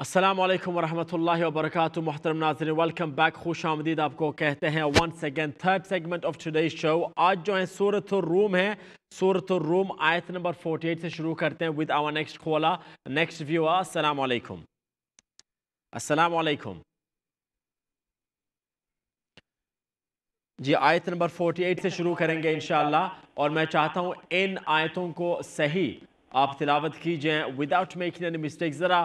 السلام علیکم ورحمت اللہ وبرکاتہ محترم ناظرین ویلکم بیک خوش آمدید آپ کو کہتے ہیں ونس اگین تھرڈ سیگمنٹ آف ٹوڈے شو آج جو ہیں سورت الروم ہیں سورت الروم آیت نمبر 48 سے شروع کرتے ہیں ود آور نیکسٹ کھولا نیکسٹ ویور السلام علیکم السلام علیکم جی آیت نمبر 48 سے شروع کریں گے انشاءاللہ اور میں چاہتا ہوں ان آیتوں کو صحیح آپ تلاوت کیجئے وداؤٹ میکنگ اینی مسٹیک ذرا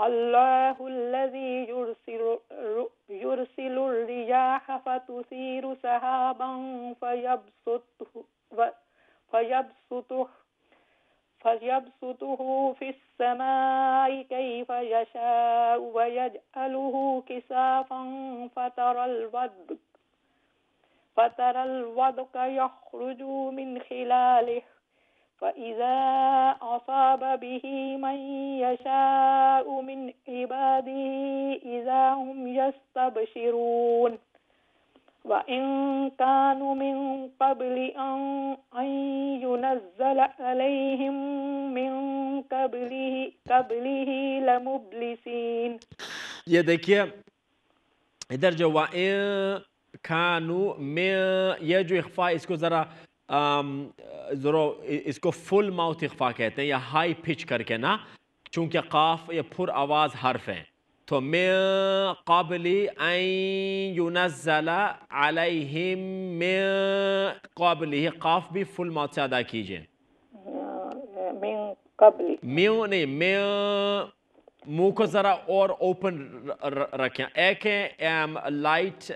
الله الذي يرسل, يرسل الرياح فتثير سحابا فيبسطه, فيبسطه فيبسطه في السماء كيف يشاء ويجعله كسافا فترى الودك فترى الودك يخرج من خلاله فإذا أصاب به من يشاء من عباده إذا هم يستبشرون وإن كانوا من قبل أن, ينزل عليهم من قبله قبله لمبلسين يدك درجة وإن كانوا من يجو إخفاء إسكو ذرا اس کو فل ماؤتھ اخفا کہتے ہیں یا ہائی پچ کر کے نا چونکہ قاف یا پھر آواز حرف ہیں تو میں قابلی این من قبل یہ قاف بھی فل ماؤتھ سے ادا کیجئے من قبل میو نہیں من منہ کو ذرا اور اوپن رکھیں ایک ہے لائٹ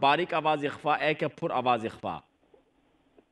باریک آواز اخفا ایک ہے پھر آواز اخفا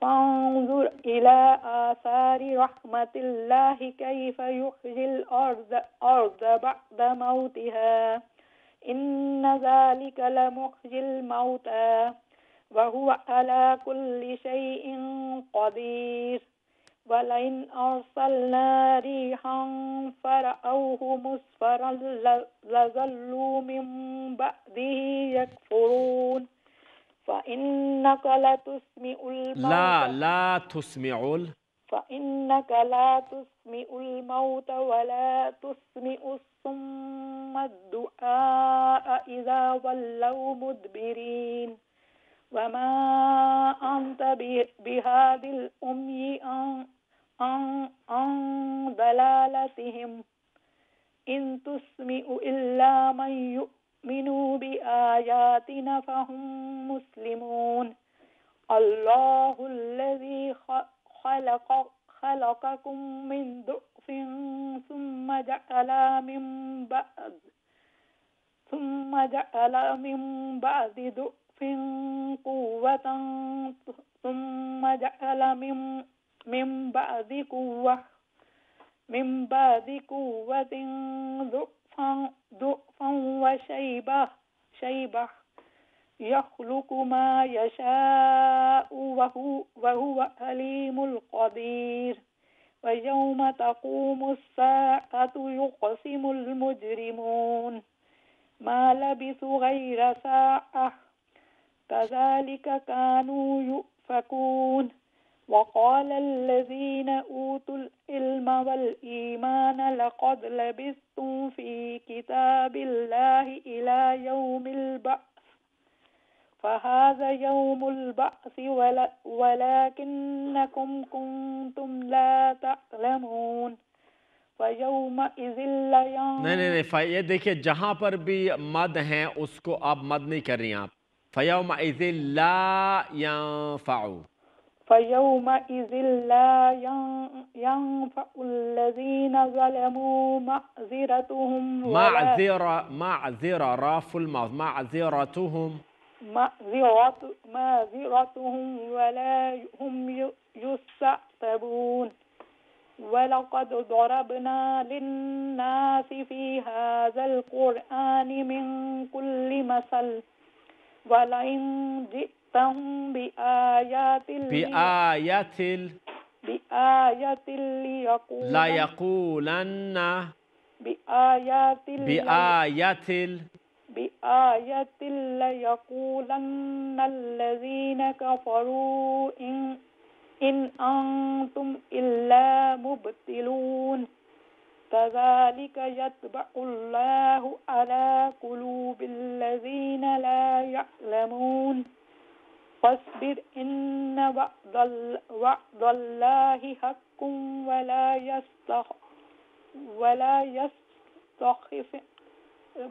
فانظر إلى آثار رحمة الله كيف يحيي الأرض أرض بعد موتها إن ذلك لمحيي الموتى وهو على كل شيء قدير ولئن أرسلنا ريحا فرأوه مسفرا لظلوا من بعده يكفرون فإنك لا تسمع لا لا تسمع فإنك لا تسمع الموت ولا تسمع الصم الدعاء إذا ولوا مدبرين وما أنت بهذه الأمي أن أن أن ضلالتهم إن تسمع إلا من يؤمن ليؤمنوا بآياتنا فهم مسلمون الله الذي خلق خلقكم من ضعف ثم جعل من بعد ثم جعل من بعد ضعف قوة ثم جعل من من بعد قوة من بعد قوة ضعف ضعفا وشيبة شيبة يخلق ما يشاء وهو, وهو عليم القدير ويوم تقوم الساعة يقسم المجرمون ما لبثوا غير ساعة كذلك كانوا يؤفكون وقال الذين أوتوا العلم والإيمان لقد لبثتم في كتاب الله إلى يوم البعث فهذا يوم البعث ولكنكم كنتم لا تعلمون فيومئذ لا नहीं नहीं नहीं ये देखिए जहाँ पर भी मद हैं उसको आप मद नहीं कर रही हैं आप फयोम ला या फ़ाऊ فيومئذ لا ينفع الذين ظلموا معذرتهم معذرة معذرة راف الماض معذرتهم معذرة معذرتهم ولا هم يستعتبون ولقد ضربنا للناس في هذا القرآن من كل مثل ولئن جئت فهم بآيات بآيات بآيات ليقولن لا يقولن بآيات بآيات بآيات ليقولن الذين كفروا إن إن أنتم إلا مبتلون كذلك يتبع الله على قلوب الذين لا يعلمون فاصبر إن وعد, وعد الله حق ولا يستخ ولا يستخف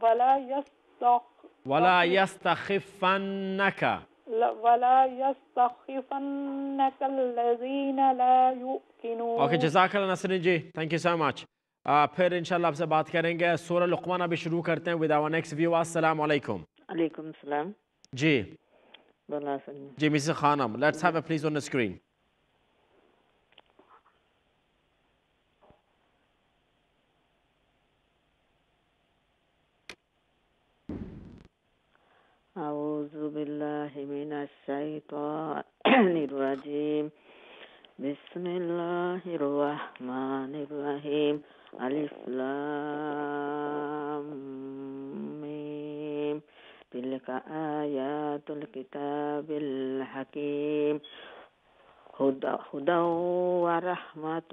ولا يستخ ولا يستخفنك ولا يستخفنك الذين لا يؤمنون اوكي جزاك الله نسرین جی تھینک یو سو مچ پھر انشاءاللہ آپ سے بات کریں گے سورہ لقمان ابھی شروع کرتے ہیں ود آور نیکسٹ ویو السلام علیکم علیکم السلام جی the lesson. Jimisa Khanam, let's have a please on the screen. أعوذ بالله من الشيطان الرجيم بسم الله الرحمن الرحيم ألف لام تلك آيات الكتاب الحكيم هدى ورحمة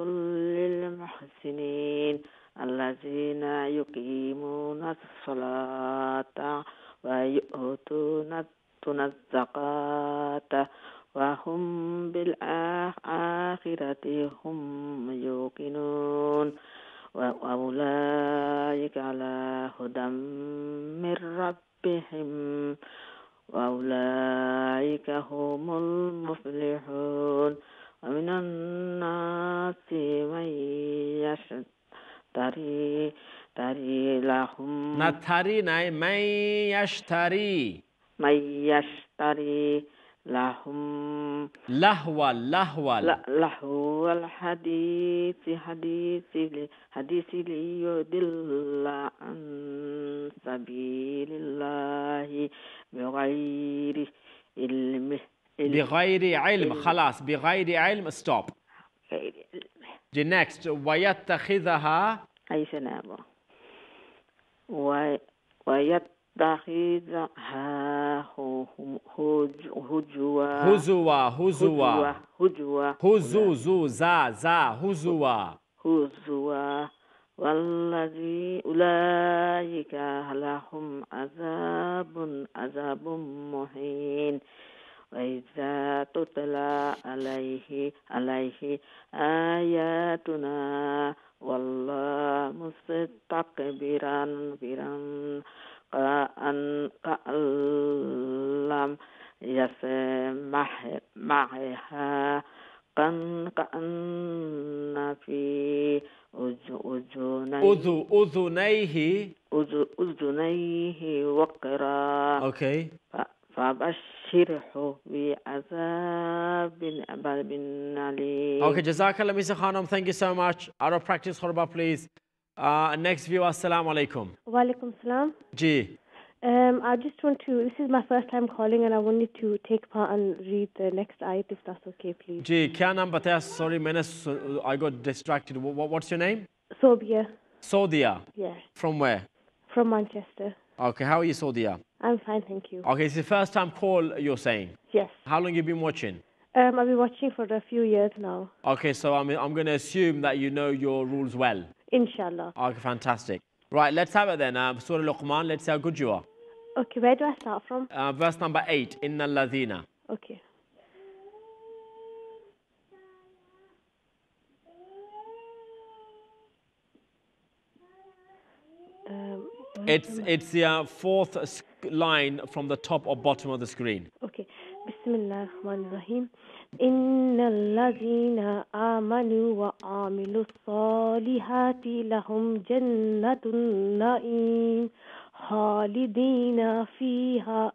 للمحسنين الذين يقيمون الصلاة ويؤتون الزكاة وهم بالآخرة هم يوقنون وأولئك على هدى من ربهم ربهم وأولئك هم المفلحون ومن الناس من يشتري تري لهم نتري ناي من يشتري من يشتري لهم لهو لهو لهو الحديث حديث حديث ليضل عن سبيل الله بغير علم بغير علم خلاص بغير علم ستوب The next ويتخذها أي سنابة ويت دقيق ها هو هجوة هزوة هزوة هجوة هزو زو زا زا هزوة هزوة والذي أولئك لهم عذاب عذاب مهين وإذا تتلى عليه عليه آياتنا والله مستكبرا بِرًا قلم يسمح معها كأن في أذنيه أذنيه وقرا أوكي فبشره بعذاب أباب عليم أوكي جزاك الله ميسا خانم ثانك يو سو ماتش أرى براكتس خربا بليز Uh, next view, assalamu alaikum. Walaikum salam. Ji. Um, I just want to. This is my first time calling, and I wanted to take part and read the next ayat, if that's okay, please. जी क्या नाम बताया? Sorry, I got distracted. What, what's your name? Sobia. Sodia. Yeah. From where? From Manchester. Okay, how are you, Sodia? I'm fine, thank you. Okay, it's the first time call you're saying. Yes. How long you been watching? Um, I've been watching for a few years now. Okay, so I'm I'm going to assume that you know your rules well. Inshallah. Okay, fantastic. Right, let's have it then. Uh, Surah Luqman, let's see how good you are. Okay, where do I start from? Uh, verse number 8, Inna Ladina. Okay. Um, it's it's the uh, fourth line from the top or bottom of the screen. Okay. Bismillah ar-Rahman ar-Rahim. Inna allazina amanu wa amilus salihati lahum jannatun na'im. خالدين فيها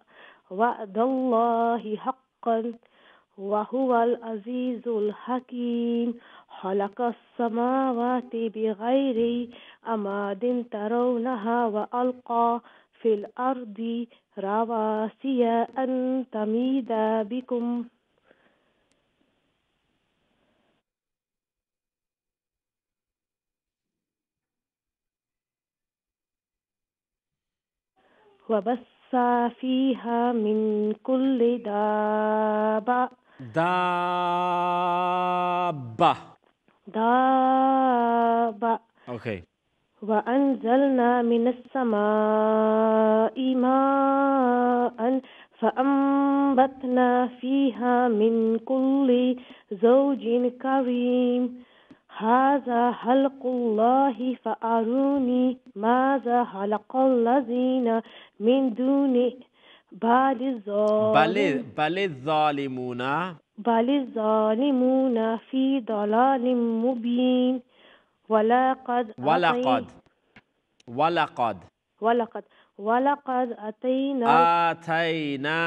وعد الله حقا وهو العزيز الحكيم خلق السماوات بغير أماد ترونها وألقى في الأرض رواسي أن تميد بكم وبث فيها من كل دابة دابة دابة أوكي وأنزلنا من السماء ماء فأنبتنا فيها من كل زوج كريم هذا خلق الله فأروني ماذا خلق الذين من دونه بل الظالمون بل الظالمون بل الظالمون في ضلال مبين ولقد ولقد ولقد ولقد ولقد أتينا آتينا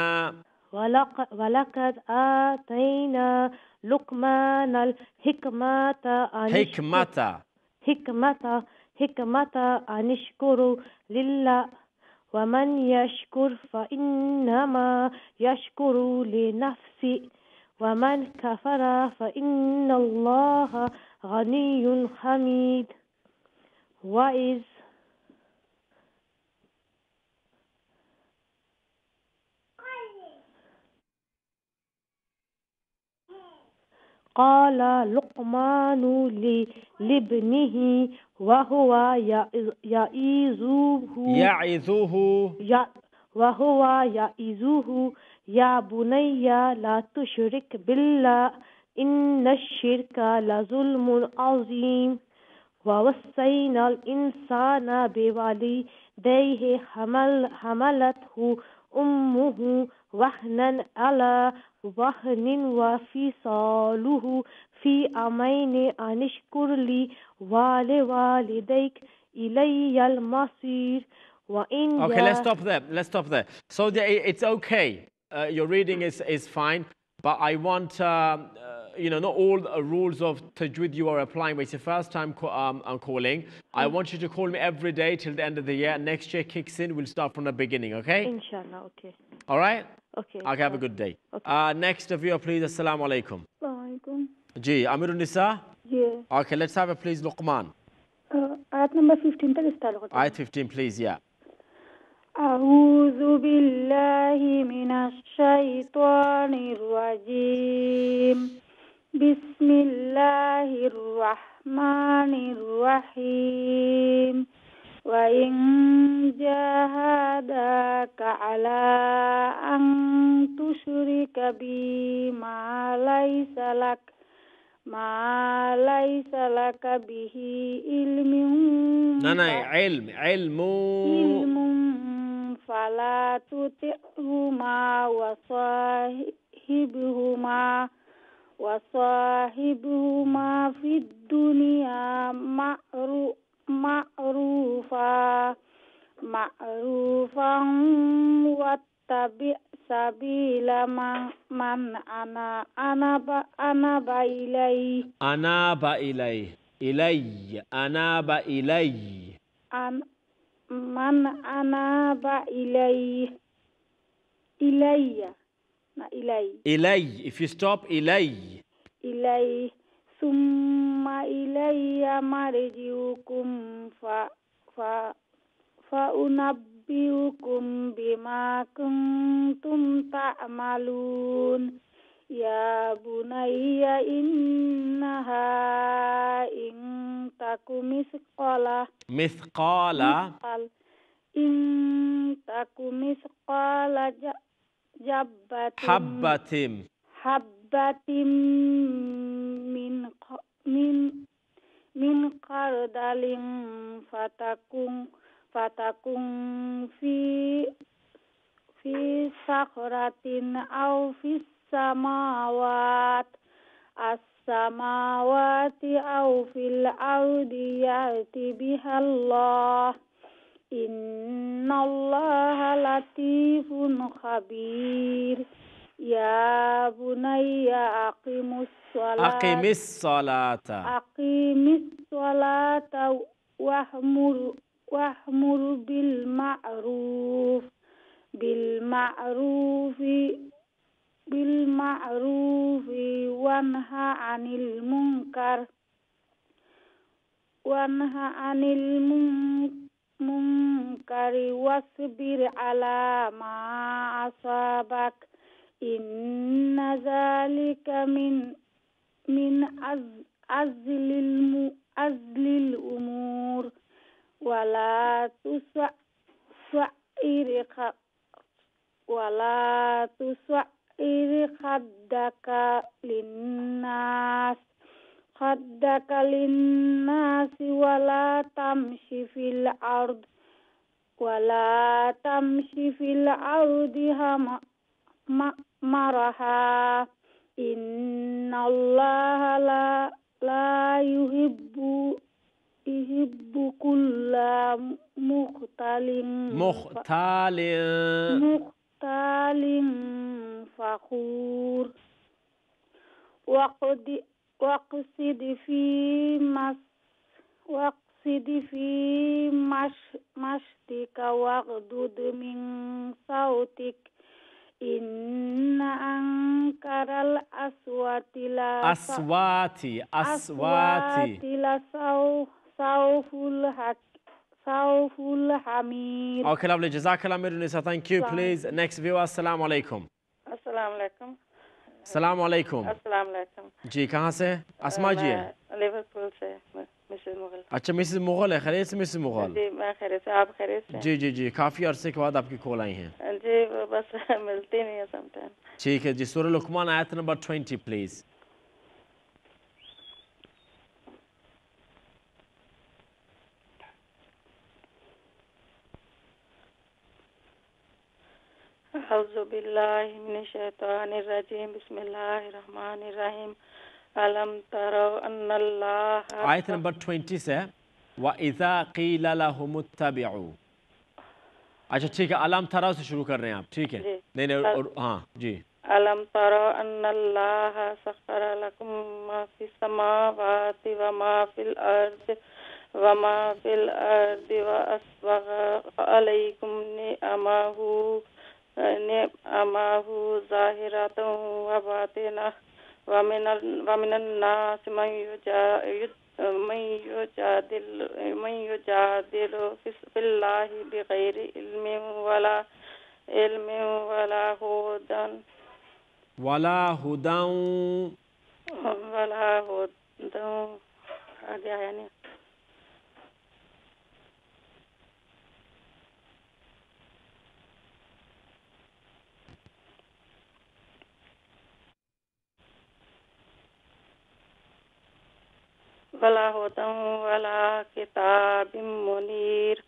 ولقد, ولقد آتينا لقمان الحكمة أن حكمة حكمة حكمة أن يشكر لله ومن يشكر فإنما يشكر لنفسه ومن كفر فإن الله غني حميد وإذ قال لقمان لابنه وهو يعيذه يعيذه وهو يعيذه يا بني لا تشرك بالله إن الشرك لظلم عظيم ووصينا الإنسان بوالديه حمل حملته أمه وهنا على وهن وفصاله في عامين أن اشكر لي ولوالديك إلي المصير وإن Okay, let's stop there. Let's stop there. So it's okay. Uh, your reading is, is fine, but I want, uh, uh, you know, not all the uh, rules of tajweed you are applying, but it's the first time um, I'm uh, calling. I mm-hmm. want you to call me every day till the end of the year. Next year kicks in, we'll start from the beginning, okay? Inshallah, okay. All right? Okay. Okay, have a good day. Okay. Uh, next viewer, please. Assalamu alaikum. Alaikum. Ji, Amirun Nisa? Yeah. Okay, let's have a please, Luqman. Uh, ayat number 15 تقدر تعلق. Ayat 15, please, yeah. أعوذ بالله من الشيطان الرجيم بسم الله الرحمن الرحيم وإن جاهداك على أن تشرك بي ما ليس لك ما ليس لك به علم نعم علم علم علم فلا تطعهما وصاحبهما وصاحبهما في الدنيا معروف معروفا معروفا واتبع سبيل من من أنا أنا أناب إلي أناب إلي إلي أناب إلي أن من أناب إلي إلي إلي إلي if you stop إلي إلي ثم إلي مرجعكم ف... ف... فأنبئكم بما كنتم تعملون يا بني إنها إن تك مثقال مثقال إن تك مثقال جبة حبة حبة min min min qardaling fatakung fatakung fi fi sakratin au fi samawat as-samawati au fil ardi ya'ti inna Allah latifun khabir يا بني أقم الصلاة أقم الصلاة أقيم الصلاة وأمر وأمر بالمعروف بالمعروف بالمعروف وانهى عن المنكر وانهى عن المنكر واصبر على ما أصابك إن ذلك من من أزل أزل الأمور ولا تسعر ولا تسعر خدك للناس خدك للناس ولا تمشي في الأرض ولا تمشي في الأرض هما maraha inna allaha la la yuhibbu yuhibbu kulla mukhtalin mukhtalin mukhtalin fakhur waqdi waqsid fi mas waqsid fi mas mashtika waqdud min sautik Inna ankaral aswati la aswati aswati, aswati la saw sawful hak hamir. Okay, lovely. Jazakallah, Mirunisa. Thank you. Please, next viewer. Assalamu alaikum. Assalamu alaikum. Assalamu alaikum. Assalamu alaikum. जी कहाँ से असमा जी है लिवरपूल مغل اچھا مسز مغل ہے خیریت سے مسز مغل جی میں خیریت سے آپ خیریت سے جی جی جی کافی عرصے کے بعد آپ کی کال آئی ہیں جی بس ملتی نہیں ہے سم ٹائم ٹھیک ہے جی سورہ لقمان آیت نمبر 20 پلیز اعوذ باللہ من الشیطان الرجیم بسم اللہ الرحمن الرحیم الم ترو ان اللہ آیت نمبر 20 سے وَإِذَا قِيلَ لَهُمُ اتَّبِعُوا اچھا ٹھیک ہے علم ترو سے شروع کر رہے ہیں آپ ٹھیک ہے جی۔ نہیں نہیں ہاں جی علم ترو ان اللہ سخر لکم ما فی سماوات و ما فی الارض و ما فی الارض و اسوغ علیکم نعمہو نعمہو ظاہراتا و باطنہ وامن الناس من يجادل من يجادل في الله بغير علم ولا علم ولا هدى ولا هدى ولا هدى هذه يعني بلا ہوتا ہوں والا کتاب منیر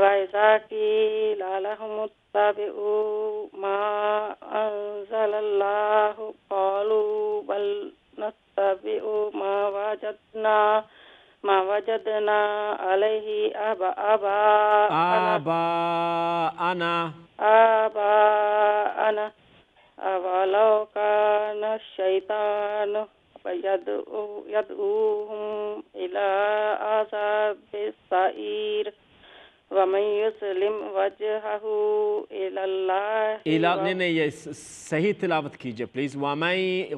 وائزا کی لالحم او ما انزل اللہ قالوا بل او ما وجدنا ما وجدنا علیہ ابا ابا ابا انا ابا انا اولو کان الشیطان ويدعوهم إلى عذاب السعير ومن يسلم وجهه إلى الله إلى नहीं नहीं ये सही तिलावत कीजिए प्लीज ومن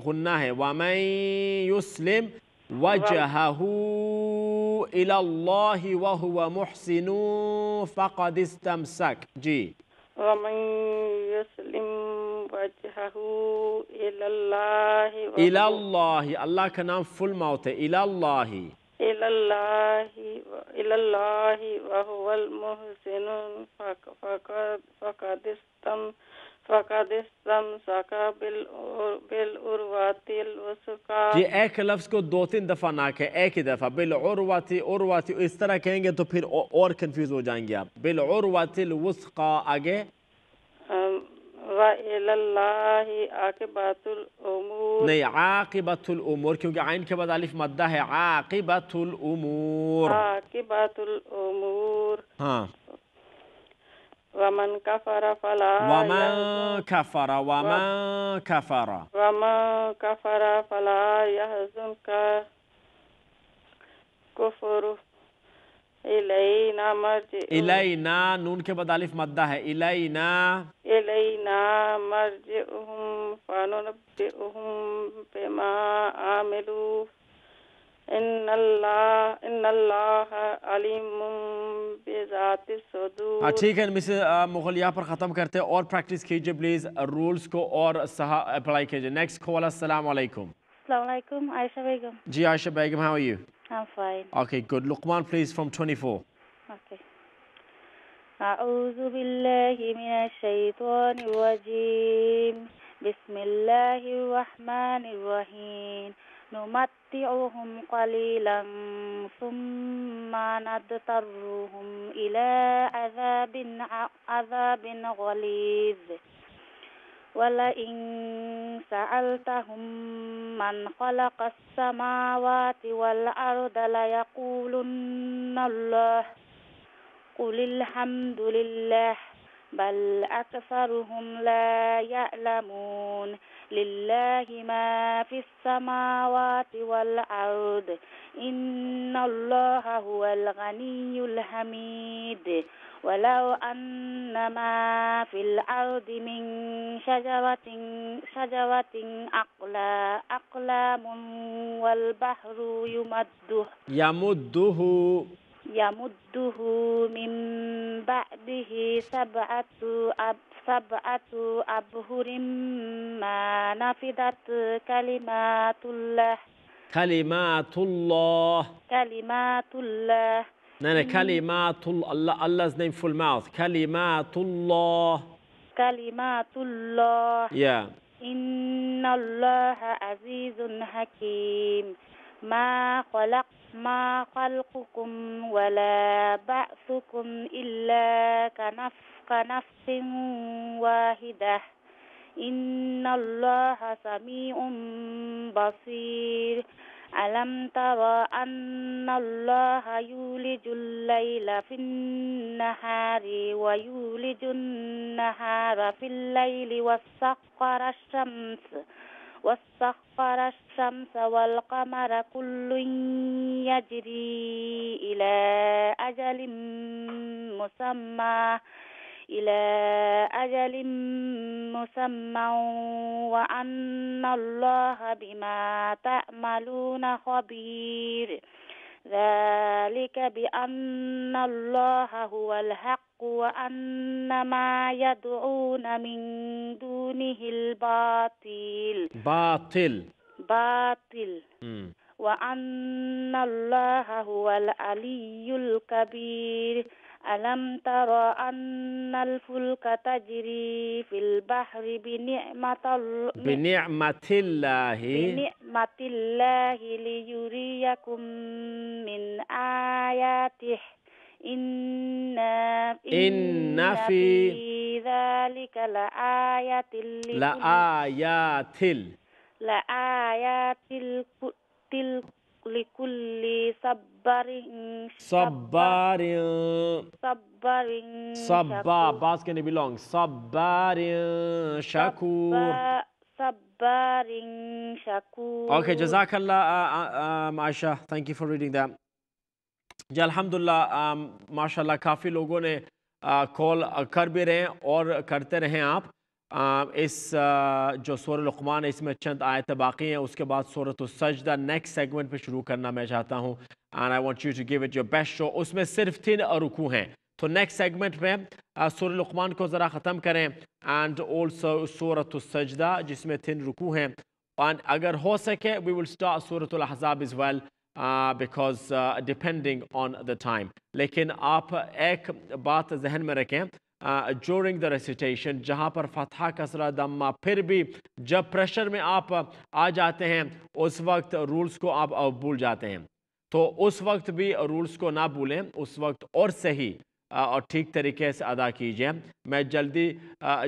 गुन्ना है वामई युस्लिम وجهه إلى الله وهو محسن فقد استمسك جي ومن يسلم الا اللہ اللہ کا نام فل ماؤت ہے الا اللہ اللہ وہو المحسن فقد فقد استم فقد بالعروات الوثقا یہ جی، ایک لفظ کو دو تین دفعہ نہ کہیں ایک ہی دفعہ بالعروات عروات اس طرح کہیں گے تو پھر اور کنفیوز ہو جائیں گے آپ بالعروات الوثقا آگے وإلى الله عاقبة الأمور نعم عاقبة الأمور क्योंकि عين के बाद مده عاقبة الأمور عاقبة الأمور ها ومن كفر فلا ومن كفر ومن كفر ومن كفر فلا يحزنك كفره نون کے مدہ ہے ٹھیک ہے مغل یہاں پر ختم کرتے ہیں اور پریکٹس کیجئے پلیز رولز کو اور اپلائی کیجئے السلام السلام علیکم علیکم عائشہ بیگم جی عائشہ بیگم ہے I'm fine. Okay, good. Luqman, please, from 24. Okay. أعوذ بالله من الشيطان الرجيم بسم الله الرحمن الرحيم نمتعهم قليلا ثم نضطرهم إلى عذاب عذاب غليظ ولئن سألتهم من خلق السماوات والأرض ليقولن الله قل الحمد لله بل أكثرهم لا يعلمون لله ما في السماوات والأرض إن الله هو الغني الحميد ولو أن ما في الأرض من شجرة شجرة أقلا أقلام والبحر يمده يمده يمده من بعده سبعة أب سبعة أبهر ما نفذت كلمات الله كلمات الله كلمات الله نه نعم، نعم، كلمات الله الله's name full mouth كلمات الله كلمات الله yeah إن الله عزيز حكيم ما خلقت ما خلقكم ولا بعثكم إلا كنفس كنفس واحدة إن الله سميع بصير ألم تر أن الله يولج الليل في النهار ويولج النهار في الليل وسخر الشمس وسخر الشمس والقمر كل يجري إلى أجل مسمى إلى أجل مسمى وأن الله بما تعملون خبير ذلك بأن الله هو الحق الحق وأن ما يدعون من دونه الباطل باطل باطل وأن الله هو العلي الكبير ألم تر أن الفلك تجري في البحر بنعمة الله بنعمة الله بنعمة الله ليريكم من آياته إن في إن في, في ذلك لآيات لآيات لآيات لكل صبر صبر صبر صبا باس can belong صبر شكور صبر شكور Okay جزاك الله uh, uh, um, Aisha thank you for reading that جی الحمد للہ کافی لوگوں نے کال کر بھی رہے ہیں اور کرتے رہیں آپ اس جو سور ہے اس میں چند آیت باقی ہیں اس کے بعد صورت السجدہ نیکسٹ سیگمنٹ پہ شروع کرنا میں چاہتا ہوں اینڈ آئی وانٹ یو ٹو گیو اٹ یور بیسٹ شو اس میں صرف تین رکو ہیں تو نیکسٹ سیگمنٹ میں سور لقمان کو ذرا ختم کریں اینڈ آلسو سورت صورت السجدہ جس میں تین رکو ہیں اینڈ اگر ہو سکے وی ول اسٹارٹ صورت الحضاب well. بیکاز ڈیپینڈنگ آن دا ٹائم لیکن آپ ایک بات ذہن میں رکھیں جورنگ دا ریسیٹیشن جہاں پر فتح کسرہ دمہ پھر بھی جب پریشر میں آپ آ جاتے ہیں اس وقت رولز کو آپ بھول جاتے ہیں تو اس وقت بھی رولز کو نہ بھولیں اس وقت اور صحیح اور ٹھیک طریقے سے ادا کیجئے میں جلدی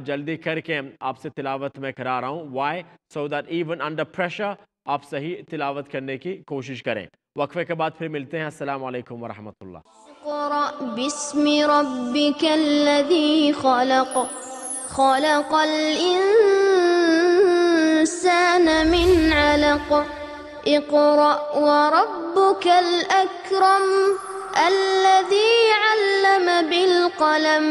جلدی کر کے آپ سے تلاوت میں کرا رہا ہوں وائی سو دیٹ ایون انڈر پریشر آپ صحیح تلاوت کرنے کی کوشش کریں کے بعد پھر ملتے ہیں السلام علیکم ورحمۃ ورحمة الله باسم ربك الذي خلق خلق الإنسان من علق اقرأ وربك الأكرم الذي علم بالقلم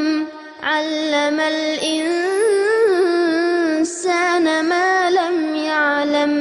علم الإنسان ما لم يعلم